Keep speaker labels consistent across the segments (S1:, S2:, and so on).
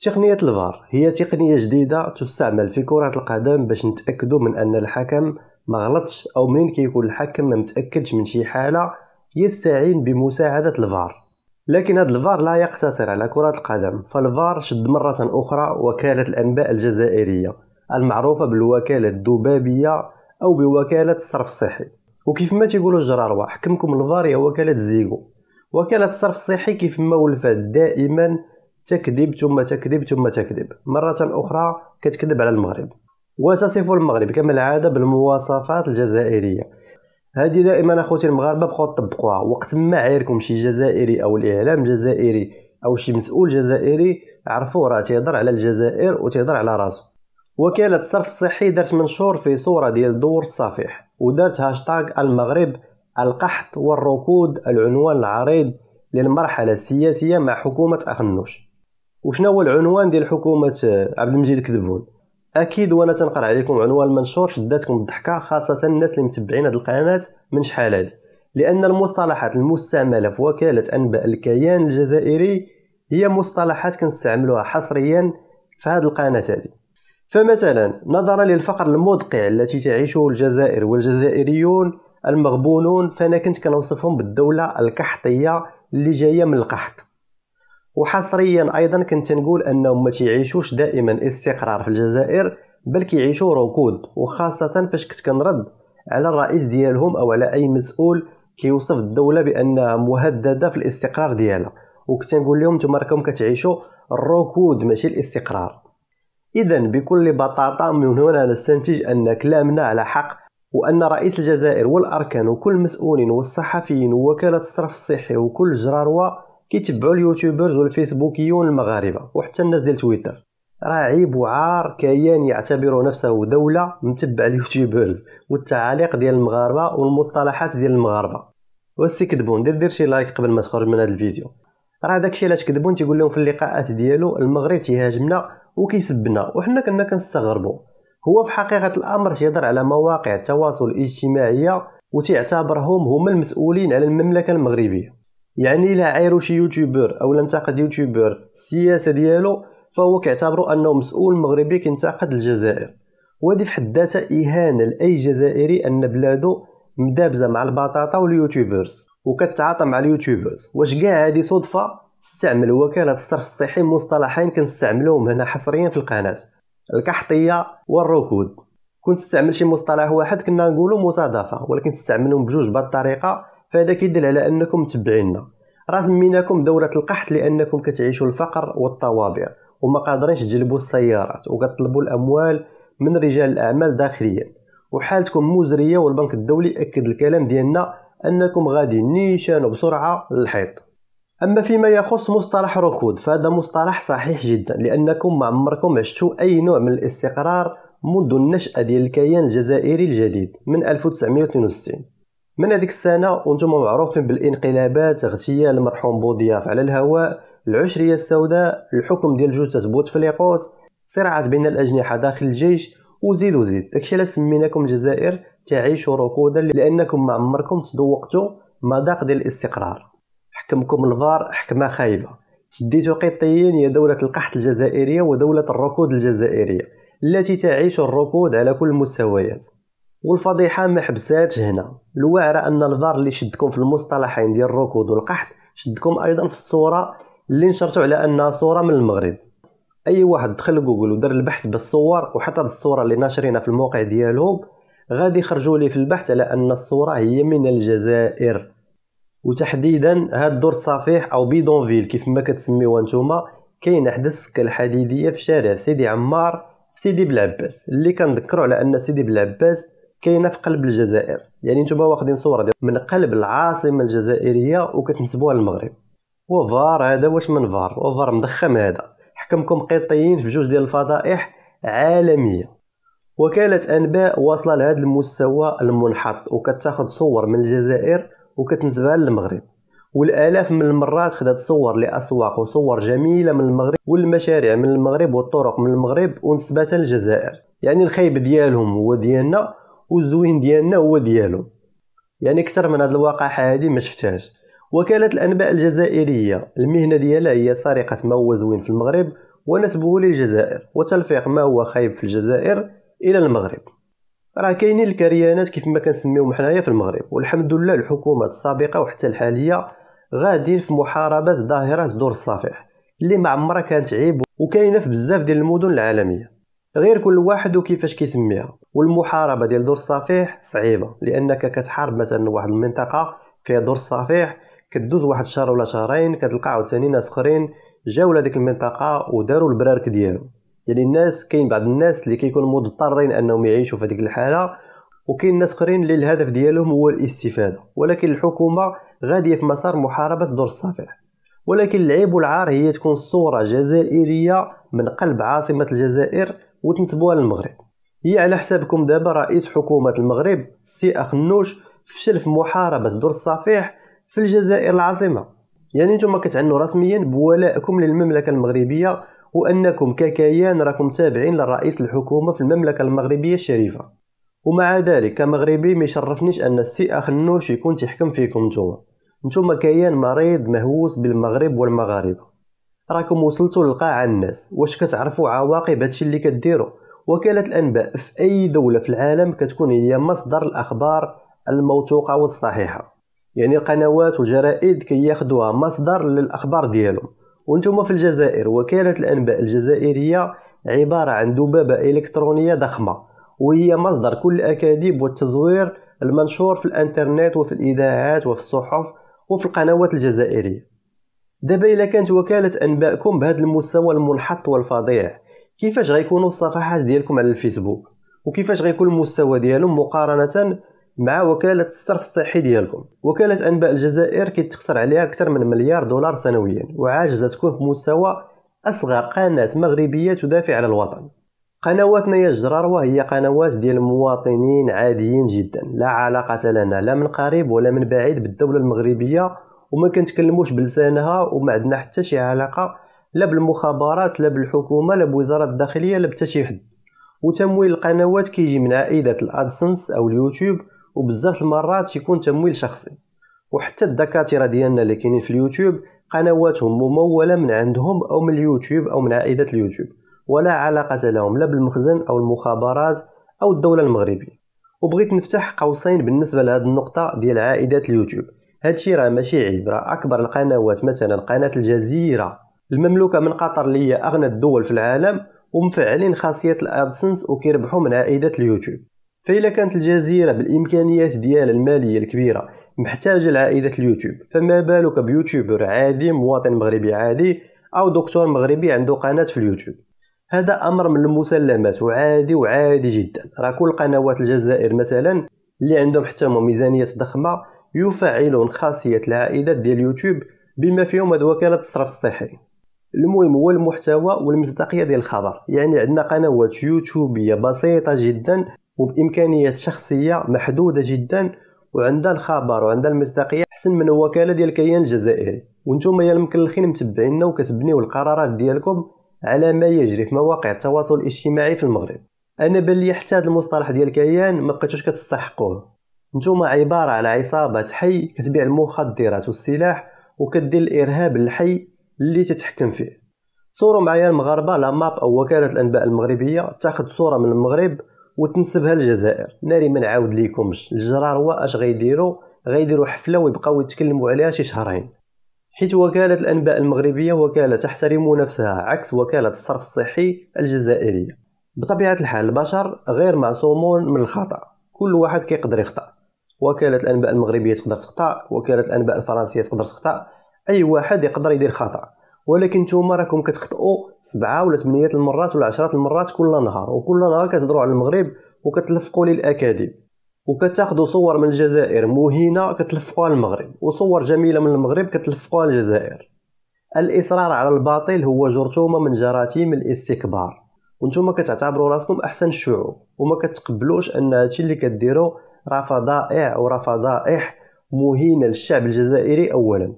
S1: تقنية الفار هي تقنية جديدة تستعمل في كرة القدم باش نتأكدوا من أن الحكم ما غلطش أو منين كيكون الحكم ما متأكدش من شي حالة يستعين بمساعدة الفار لكن هذا الفار لا يقتصر على كرة القدم فالفار شد مرة أخرى وكالة الأنباء الجزائرية المعروفة بالوكالة الذبابية أو بوكالة الصرف الصحي وكيف ما تيقولوا الجرار حكمكم الفار هي وكالة زيغو وكالة الصرف الصحي كيف ما ولفات دائما تكذب ثم تكذب ثم تكذب مرة أخرى كتكذب على المغرب وتصف المغرب كما العادة بالمواصفات الجزائرية هذه دائما أخوتي المغاربة بقاو تطبقوها وقت ما عيركم شي جزائري أو الإعلام جزائري أو شي مسؤول جزائري عرفوا راه تيهضر على الجزائر وتيهضر على راسو وكالة الصرف الصحي دارت منشور في صورة ديال دور الصفيح ودارت هاشتاغ المغرب القحط والركود العنوان العريض للمرحلة السياسية مع حكومة أخنوش وشنو هو العنوان ديال حكومه آه، عبد المجيد كذبون اكيد وانا تنقرا عليكم عنوان المنشور شداتكم الضحكه خاصه الناس اللي متبعين هذه القناه من شحال هذه لان المصطلحات المستعمله في وكاله انباء الكيان الجزائري هي مصطلحات كنستعملوها حصريا في هذه القناه هذه فمثلا نظرا للفقر المدقع التي تعيشه الجزائر والجزائريون المغبونون فانا كنت كنوصفهم بالدوله القحطيه اللي جايه من القحط وحصريا ايضا كنت نقول انهم ما تيعيشوش دائما استقرار في الجزائر بل كيعيشوا ركود وخاصه فاش كنت كنرد على الرئيس ديالهم او على اي مسؤول كيوصف الدوله بانها مهدده في الاستقرار ديالها وكنت نقول لهم نتوما راكم كتعيشوا الركود ماشي الاستقرار اذا بكل بطاطا من هنا نستنتج ان كلامنا على حق وان رئيس الجزائر والاركان وكل المسؤولين والصحفيين ووكاله الصرف الصحي وكل جراروه كيتبعوا اليوتيوبرز والفيسبوكيون المغاربه وحتى الناس ديال تويتر راه عيب وعار كيان يعتبر نفسه دولة متبع اليوتيوبرز والتعاليق ديال المغاربة والمصطلحات ديال المغاربة واش كذبوا دير دير شي لايك قبل ما تخرج من هذا الفيديو راه داكشي علاش كذبوا تيقول لهم في اللقاءات ديالو المغرب تيهاجمنا وكيسبنا وحنا كنا كنستغربوا هو في حقيقة الأمر تيهضر على مواقع التواصل الاجتماعية وتعتبرهم هما المسؤولين على المملكة المغربية يعني الا عايرو شي يوتيوبر او انتقد يوتيوبر السياسه ديالو فهو كيعتبروا انه مسؤول مغربي كينتقد الجزائر وهذه في حد ذاتها اهانه لاي جزائري ان بلادو مدابزه مع البطاطا واليوتيوبرز وكتعاطى مع اليوتيوبرز واش كاع هذه صدفه تستعمل وكاله الصرف الصحي مصطلحين كنستعملوهم هنا حصريا في القناه الكحطيه والركود كنت تستعمل شي مصطلح واحد كنا نقولو مصادفه ولكن تستعملهم بجوج بهذه الطريقه فهذا كيدل على انكم متبعينا راه سميناكم دوره القحط لانكم كتعيشوا الفقر والطوابع وما قادرينش تجلبوا السيارات وكتطلبوا الاموال من رجال الاعمال داخليا وحالتكم مزريه والبنك الدولي اكد الكلام ديالنا انكم غادي نيشان بسرعه للحيط اما فيما يخص مصطلح ركود فهذا مصطلح صحيح جدا لانكم ما عمركم عشتوا اي نوع من الاستقرار منذ النشأة ديال الكيان الجزائري الجديد من 1962 من هذيك السنة وانتم معروفين بالانقلابات اغتيال المرحوم بوضياف على الهواء العشرية السوداء الحكم ديال جثث بوتفليقوس صراعات بين الأجنحة داخل الجيش وزيد وزيد داكشي علاش سميناكم الجزائر تعيش ركودا لأنكم ما عمركم تذوقتوا مذاق ديال الاستقرار حكمكم الفار حكمة خايبة شديتو قطيين هي دولة القحط الجزائرية ودولة الركود الجزائرية التي تعيش الركود على كل المستويات والفضيحه ما حبساتش هنا الواعره ان الفار اللي شدكم في المصطلحين ديال الركود والقحط شدكم ايضا في الصوره اللي نشرتو على انها صوره من المغرب اي واحد دخل جوجل ودار البحث بالصور وحط الصوره اللي ناشرينها في الموقع ديالهم غادي يخرجوا لي في البحث على ان الصوره هي من الجزائر وتحديدا هاد الدور الصفيح او بيدونفيل كيف ما كتسميوها نتوما كاين حدا السكه الحديديه في شارع سيدي عمار في سيدي بلعباس اللي كنذكروا على ان سيدي بلعباس كاينه في قلب الجزائر يعني نتوما واخدين صوره دي من قلب العاصمه الجزائريه وكتنسبوها للمغرب وفار هذا واش من فار وفار مضخم هذا حكمكم قيطيين في جوج ديال الفضائح عالميه وكالة أنباء واصلة لهذا المستوى المنحط وكتاخد صور من الجزائر وكتنسبها للمغرب والالاف من المرات خدات صور لاسواق وصور جميله من المغرب والمشاريع من المغرب والطرق من المغرب ونسبتها للجزائر يعني الخيب ديالهم هو ديالنا والزوين ديالنا هو ديالو يعني اكثر من هذا الوقاحه هذه ما شفتهاش وكاله الانباء الجزائريه المهنه ديالها هي سرقه ما هو زوين في المغرب ونسبه للجزائر وتلفيق ما هو خايب في الجزائر الى المغرب راه كاينين الكريانات كيف ما كنسميوهم حنايا في المغرب والحمد لله الحكومات السابقه وحتى الحاليه غادين في محاربه ظاهره دور الصفيح اللي ما عمرها كانت عيب وكاينه في بزاف ديال المدن العالميه غير كل واحد وكيفاش كيسميها والمحاربه ديال دور الصفيح صعيبه لانك كتحارب مثلا واحد المنطقه فيها دور الصفيح كدوز واحد شهر ولا شهرين كتلقى عاوتاني ناس اخرين جاو لهاديك المنطقه وداروا البرارك ديالهم يعني الناس كاين بعض الناس اللي كيكونوا مضطرين انهم يعيشوا في هذيك الحاله وكاين ناس اخرين اللي الهدف ديالهم هو الاستفاده ولكن الحكومه غاديه في مسار محاربه دور الصفيح ولكن العيب والعار هي تكون صوره جزائريه من قلب عاصمه الجزائر وتنسبوها للمغرب هي على حسابكم دابا رئيس حكومة المغرب السي أخنوش فشل في محاربة دور الصفيح في الجزائر العاصمة يعني نتوما كتعنوا رسميا بولائكم للمملكة المغربية وأنكم ككيان راكم تابعين لرئيس الحكومة في المملكة المغربية الشريفة ومع ذلك كمغربي ما يشرفنيش أن السي أخنوش يكون تيحكم فيكم نتوما نتوما كيان مريض مهووس بالمغرب والمغاربة راكم وصلتوا للقاع الناس واش كتعرفوا عواقب هادشي اللي كديروا وكالة الأنباء في أي دولة في العالم كتكون هي مصدر الأخبار الموثوقة والصحيحة يعني القنوات والجرائد كياخدوها كي مصدر للأخبار ديالهم وانتم في الجزائر وكالة الأنباء الجزائرية عبارة عن ذبابة إلكترونية ضخمة وهي مصدر كل الأكاذيب والتزوير المنشور في الانترنت وفي الإذاعات وفي الصحف وفي القنوات الجزائرية دابا الا كانت وكاله انبائكم بهذا المستوى المنحط والفظيع كيفاش غيكونوا الصفحات ديالكم على الفيسبوك وكيفاش غيكون المستوى ديالهم مقارنه مع وكالة الصرف الصحي ديالكم وكالة أنباء الجزائر كتخسر عليها أكثر من مليار دولار سنويا وعاجزة تكون مستوى أصغر قناة مغربية تدافع على الوطن قنواتنا يا جرار هي قنوات ديال مواطنين عاديين جدا لا علاقة لنا لا من قريب ولا من بعيد بالدولة المغربية وما كنتكلموش بلسانها وما عندنا حتى شي علاقه لا بالمخابرات لا بالحكومه لا بوزاره الداخليه لا بتا شي حد وتمويل القنوات كيجي من عائدات الادسنس او اليوتيوب وبزاف المرات يكون تمويل شخصي وحتى الدكاتره ديالنا اللي كاينين في اليوتيوب قنواتهم مموله من عندهم او من اليوتيوب او من عائدات اليوتيوب ولا علاقه لهم لا بالمخزن او المخابرات او الدوله المغربيه وبغيت نفتح قوسين بالنسبه لهذه النقطه ديال عائدات اليوتيوب هادشي راه ماشي عيب راه اكبر القنوات مثلا قناه الجزيره المملوكه من قطر اللي هي اغنى الدول في العالم ومفعلين خاصيه الادسنس وكيربحوا من عائدات اليوتيوب فإلا كانت الجزيرة بالإمكانيات ديالها المالية الكبيرة محتاجة لعائدات اليوتيوب فما بالك بيوتيوبر عادي مواطن مغربي عادي أو دكتور مغربي عنده قناة في اليوتيوب هذا أمر من المسلمات وعادي وعادي جدا راه كل قنوات الجزائر مثلا اللي عندهم حتى ميزانيات ضخمة يفعلون خاصية العائدات ديال يوتيوب بما فيهم هاد وكالة الصرف الصحي المهم هو المحتوى والمصداقية ديال الخبر يعني عندنا قنوات يوتيوبية بسيطة جدا وبإمكانيات شخصية محدودة جدا وعندها الخبر وعندها المصداقية أحسن من وكالة ديال الكيان الجزائري وانتم يا المكلخين متبعينا وكتبنيو القرارات ديالكم على ما يجري في مواقع التواصل الاجتماعي في المغرب انا بان لي حتى هذا المصطلح ديال الكيان ما بقيتوش كتستحقوه نتوما عبارة على عصابة حي كتبيع المخدرات والسلاح وكدير الإرهاب للحي اللي تتحكم فيه صوروا معايا المغاربة لا ماب أو وكالة الأنباء المغربية تاخد صورة من المغرب وتنسبها للجزائر ناري ما نعاود ليكمش هو اش غيديروا غيديروا حفلة ويبقاو يتكلموا عليها شي شهرين حيت وكالة الأنباء المغربية وكالة تحترم نفسها عكس وكالة الصرف الصحي الجزائرية بطبيعة الحال البشر غير معصومون من الخطأ كل واحد كيقدر يخطأ وكاله الانباء المغربيه تقدر تخطا وكاله الانباء الفرنسيه تقدر تخطا اي واحد يقدر يدير خطا ولكن نتوما راكم كتخطئوا سبعة ولا ثمانية المرات ولا عشرة المرات كل نهار وكل نهار كتهضروا على المغرب وكتلفقوا للاكاذيب وكتاخذوا صور من الجزائر مهينه كتلفقوها للمغرب وصور جميله من المغرب كتلفقوها للجزائر الاصرار على الباطل هو جرثومه من جراثيم الاستكبار وانتم كتعتبروا راسكم احسن الشعوب وما كتقبلوش ان هادشي اللي كديروا رفضائع ورفضائح مهينة للشعب الجزائري أولا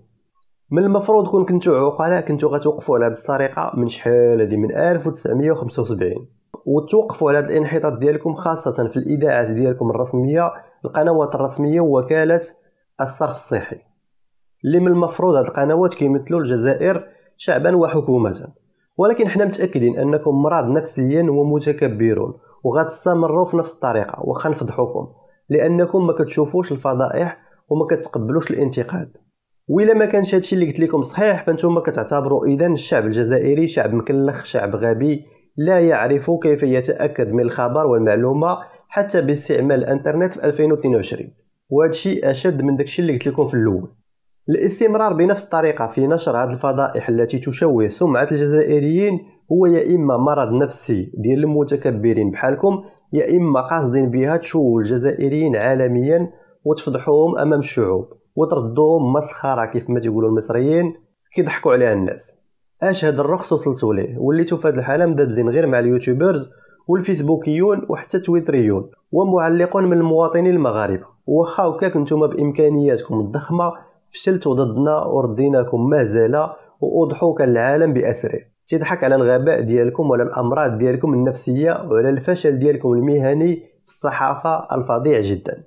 S1: من المفروض كون كنتو عقلاء كنتو غتوقفوا على هذه السرقة من شحال هذه من 1975 وتوقفوا على هاد الانحطاط ديالكم خاصة في الإذاعات ديالكم الرسمية القنوات الرسمية ووكالة الصرف الصحي اللي من المفروض هاد القنوات كيمثلوا الجزائر شعبا وحكومة ولكن حنا متأكدين أنكم مرض نفسيا ومتكبرون وغتستمروا في نفس الطريقة وخنفضحوكم لانكم ما كتشوفوش الفضائح وما كتقبلوش الانتقاد وإلا ما كانش هادشي اللي قلت لكم صحيح فانتم كتعتبروا اذا الشعب الجزائري شعب مكلخ شعب غبي لا يعرف كيف يتاكد من الخبر والمعلومه حتى باستعمال الانترنت في 2022 وهذا الشيء اشد من داكشي اللي قلت لكم في الاول الاستمرار بنفس الطريقه في نشر هذه الفضائح التي تشوه سمعه الجزائريين هو يا اما مرض نفسي ديال المتكبرين بحالكم يا إما قاصدين بها تشوهوا الجزائريين عالميا وتفضحوهم أمام الشعوب وتردوهم مسخرة كيف ما تيقولوا المصريين كيضحكوا عليها الناس اش هاد الرخص وصلت ليه وليتو في هذه الحالة مدبزين غير مع اليوتيوبرز والفيسبوكيون وحتى التويتريون ومعلقون من المواطنين المغاربة واخا هكاك نتوما بامكانياتكم الضخمه فشلتوا ضدنا ورديناكم مهزله واضحوك العالم باسره تيضحك على الغباء ديالكم وعلى الامراض ديالكم النفسيه وعلى الفشل ديالكم المهني في الصحافه الفظيع جدا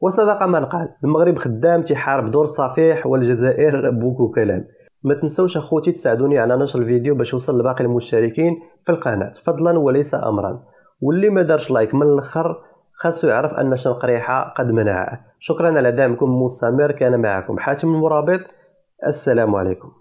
S1: وصدق من قال المغرب خدام تيحارب دور صفيح والجزائر بوكو كلام ما تنسوش اخوتي تساعدوني على نشر الفيديو باش يوصل لباقي المشتركين في القناه فضلا وليس امرا واللي ما دارش لايك من الاخر خاصو يعرف ان شنقريحه قد منعه شكرا على دعمكم المستمر كان معكم حاتم المرابط السلام عليكم